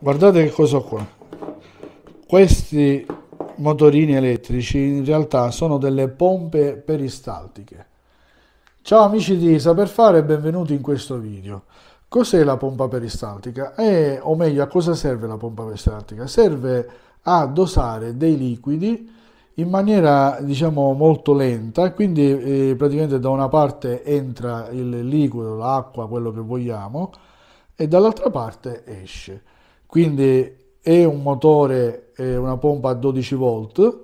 guardate che cosa qua questi motorini elettrici in realtà sono delle pompe peristaltiche ciao amici di saper fare benvenuti in questo video cos'è la pompa peristaltica e, o meglio a cosa serve la pompa peristaltica serve a dosare dei liquidi in maniera diciamo molto lenta quindi eh, praticamente da una parte entra il liquido l'acqua quello che vogliamo e dall'altra parte esce quindi è un motore, è una pompa a 12 volt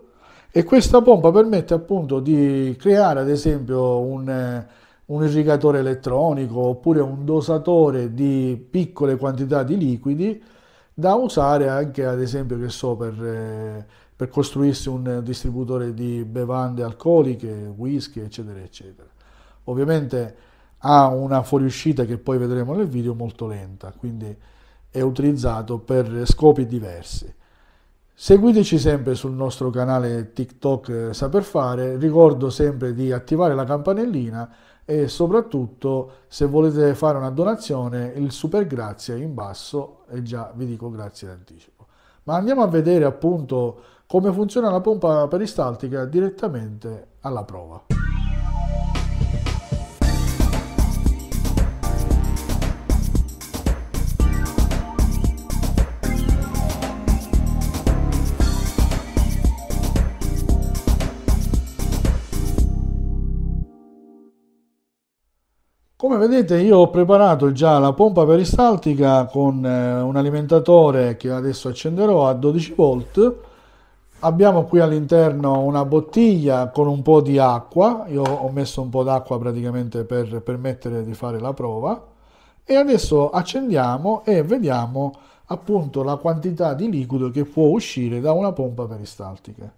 e questa pompa permette appunto di creare ad esempio un, un irrigatore elettronico oppure un dosatore di piccole quantità di liquidi da usare anche ad esempio che so per, eh, per costruirsi un distributore di bevande alcoliche, whisky eccetera eccetera. Ovviamente ha una fuoriuscita che poi vedremo nel video molto lenta, quindi è utilizzato per scopi diversi. Seguiteci sempre sul nostro canale TikTok eh, Saperfare, ricordo sempre di attivare la campanellina e soprattutto se volete fare una donazione il super grazie in basso e già vi dico grazie d'anticipo. Ma andiamo a vedere appunto come funziona la pompa peristaltica direttamente alla prova. Come vedete io ho preparato già la pompa peristaltica con eh, un alimentatore che adesso accenderò a 12 volt. Abbiamo qui all'interno una bottiglia con un po' di acqua, io ho messo un po' d'acqua praticamente per permettere di fare la prova e adesso accendiamo e vediamo appunto la quantità di liquido che può uscire da una pompa peristaltica.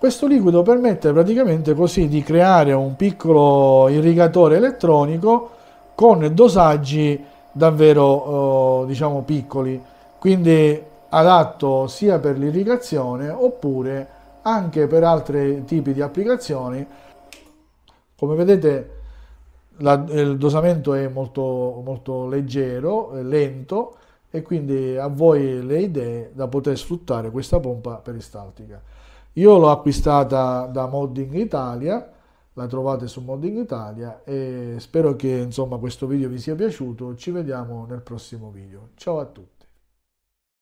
Questo liquido permette praticamente così di creare un piccolo irrigatore elettronico con dosaggi davvero eh, diciamo piccoli, quindi adatto sia per l'irrigazione oppure anche per altri tipi di applicazioni. Come vedete la, il dosamento è molto, molto leggero, lento e quindi a voi le idee da poter sfruttare questa pompa peristaltica. Io l'ho acquistata da Modding Italia, la trovate su Modding Italia e spero che insomma questo video vi sia piaciuto, ci vediamo nel prossimo video. Ciao a tutti!